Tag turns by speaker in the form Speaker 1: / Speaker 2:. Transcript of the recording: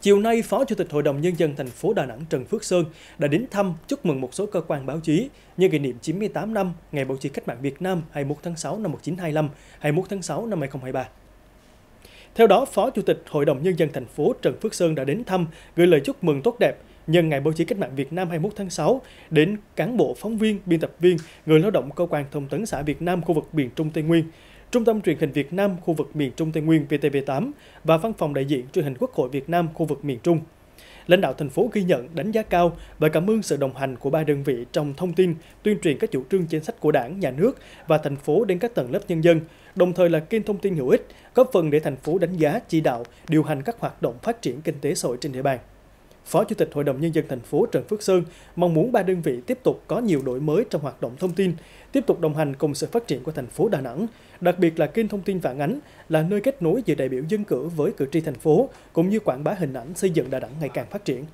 Speaker 1: Chiều nay, Phó Chủ tịch Hội đồng Nhân dân thành phố Đà Nẵng Trần Phước Sơn đã đến thăm chúc mừng một số cơ quan báo chí nhân kỷ niệm 98 năm Ngày Báo chí Cách mạng Việt Nam 21 tháng 6 năm 1925, 21 tháng 6 năm 2023. Theo đó, Phó Chủ tịch Hội đồng Nhân dân thành phố Trần Phước Sơn đã đến thăm, gửi lời chúc mừng tốt đẹp nhân Ngày Báo chí Cách mạng Việt Nam 21 tháng 6 đến cán bộ, phóng viên, biên tập viên, người lao động cơ quan thông tấn xã Việt Nam khu vực miền Trung Tây Nguyên, Trung tâm Truyền hình Việt Nam khu vực miền Trung Tây Nguyên VTV8 và Văn phòng đại diện Truyền hình Quốc hội Việt Nam khu vực miền Trung. Lãnh đạo thành phố ghi nhận, đánh giá cao và cảm ơn sự đồng hành của ba đơn vị trong thông tin, tuyên truyền các chủ trương chính sách của Đảng, Nhà nước và thành phố đến các tầng lớp nhân dân, đồng thời là kênh thông tin hữu ích, góp phần để thành phố đánh giá, chỉ đạo, điều hành các hoạt động phát triển kinh tế xã hội trên địa bàn. Phó Chủ tịch Hội đồng Nhân dân thành phố Trần Phước Sơn mong muốn ba đơn vị tiếp tục có nhiều đổi mới trong hoạt động thông tin, tiếp tục đồng hành cùng sự phát triển của thành phố Đà Nẵng, đặc biệt là kênh thông tin phản ánh là nơi kết nối giữa đại biểu dân cử với cử tri thành phố, cũng như quảng bá hình ảnh xây dựng Đà Nẵng ngày càng phát triển.